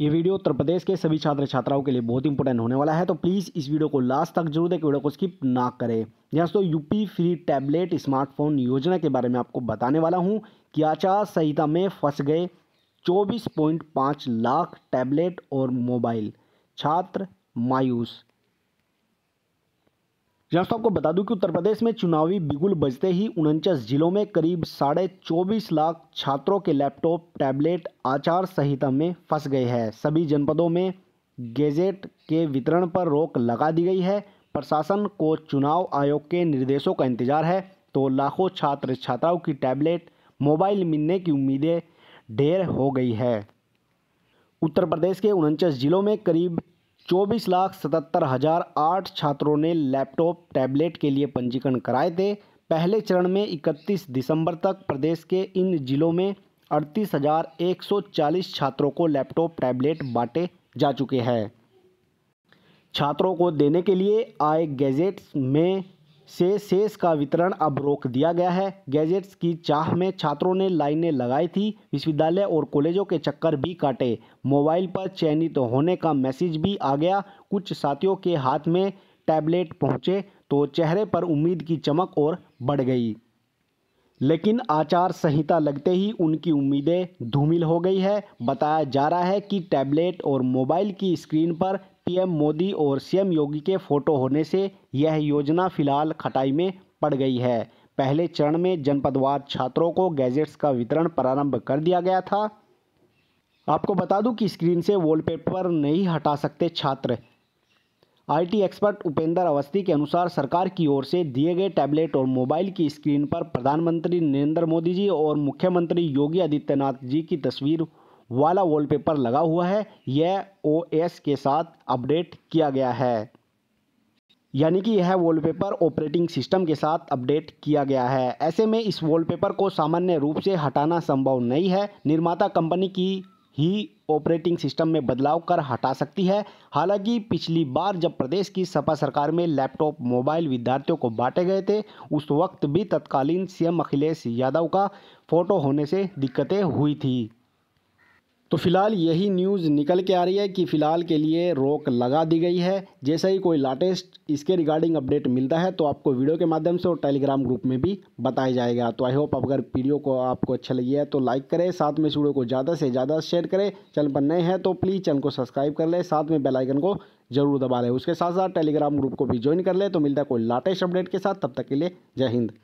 ये वीडियो उत्तर प्रदेश के सभी छात्र छात्राओं के लिए बहुत इंपॉर्टेंट होने वाला है तो प्लीज़ इस वीडियो को लास्ट तक जरूर देखें वीडियो को स्किप ना करें हाँ, दोस्तों यूपी फ्री टैबलेट स्मार्टफोन योजना के बारे में आपको बताने वाला हूँ कि आचार संहिता में फंस गए 24.5 लाख टैबलेट और मोबाइल छात्र मायूस दोस्तों आपको बता दूं कि उत्तर प्रदेश में चुनावी बिगुल बजते ही उनचास जिलों में करीब साढ़े चौबीस लाख छात्रों के लैपटॉप टैबलेट आचार संहिता में फंस गए हैं सभी जनपदों में गेजेट के वितरण पर रोक लगा दी गई है प्रशासन को चुनाव आयोग के निर्देशों का इंतजार है तो लाखों छात्र छात्राओं की टैबलेट मोबाइल मिलने की उम्मीदें ढेर हो गई है उत्तर प्रदेश के उनचास जिलों में करीब चौबीस लाख सतहत्तर हज़ार आठ छात्रों ने लैपटॉप टैबलेट के लिए पंजीकरण कराए थे पहले चरण में 31 दिसंबर तक प्रदेश के इन जिलों में अड़तीस हज़ार एक सौ चालीस छात्रों को लैपटॉप टैबलेट बांटे जा चुके हैं छात्रों को देने के लिए आए गैजेट्स में से सेस का वितरण अब रोक दिया गया है गैजेट्स की चाह में छात्रों ने लाइनें लगाई थी विश्वविद्यालय और कॉलेजों के चक्कर भी काटे मोबाइल पर चयनित तो होने का मैसेज भी आ गया कुछ साथियों के हाथ में टैबलेट पहुंचे तो चेहरे पर उम्मीद की चमक और बढ़ गई लेकिन आचार संहिता लगते ही उनकी उम्मीदें धूमिल हो गई है बताया जा रहा है कि टैबलेट और मोबाइल की स्क्रीन पर पीएम मोदी और सीएम योगी के फोटो होने से यह योजना फिलहाल खटाई में पड़ गई है पहले चरण में जनपदवार छात्रों को गैजेट्स का वितरण प्रारंभ कर दिया गया था आपको बता दूं कि स्क्रीन से वॉलपेपर नहीं हटा सकते छात्र आईटी एक्सपर्ट उपेंद्र अवस्थी के अनुसार सरकार की ओर से दिए गए टैबलेट और मोबाइल की स्क्रीन पर प्रधानमंत्री नरेंद्र मोदी जी और मुख्यमंत्री योगी आदित्यनाथ जी की तस्वीर वाला वॉलपेपर लगा हुआ है यह ओएस के साथ अपडेट किया गया है यानी कि यह वॉलपेपर ऑपरेटिंग सिस्टम के साथ अपडेट किया गया है ऐसे में इस वॉलपेपर को सामान्य रूप से हटाना संभव नहीं है निर्माता कंपनी की ही ऑपरेटिंग सिस्टम में बदलाव कर हटा सकती है हालांकि पिछली बार जब प्रदेश की सपा सरकार में लैपटॉप मोबाइल विद्यार्थियों को बांटे गए थे उस वक्त भी तत्कालीन सीएम अखिलेश यादव का फोटो होने से दिक्कतें हुई थी तो फिलहाल यही न्यूज़ निकल के आ रही है कि फ़िलहाल के लिए रोक लगा दी गई है जैसे ही कोई लाटेस्ट इसके रिगार्डिंग अपडेट मिलता है तो आपको वीडियो के माध्यम से और टेलीग्राम ग्रुप में भी बताया जाएगा तो आई होप अगर वीडियो को आपको अच्छा लगी है तो लाइक करें साथ में इस वीडियो को ज़्यादा से ज़्यादा शेयर करें चैनल पर नए हैं तो प्लीज़ चैनल को सब्सक्राइब कर लें साथ में बेलाइकन को जरूर दबा लें उसके साथ साथ टेलीग्राम ग्रुप को भी ज्वाइन कर लें तो मिलता है कोई लाटेस्ट अपडेट के साथ तब तक के लिए जय हिंद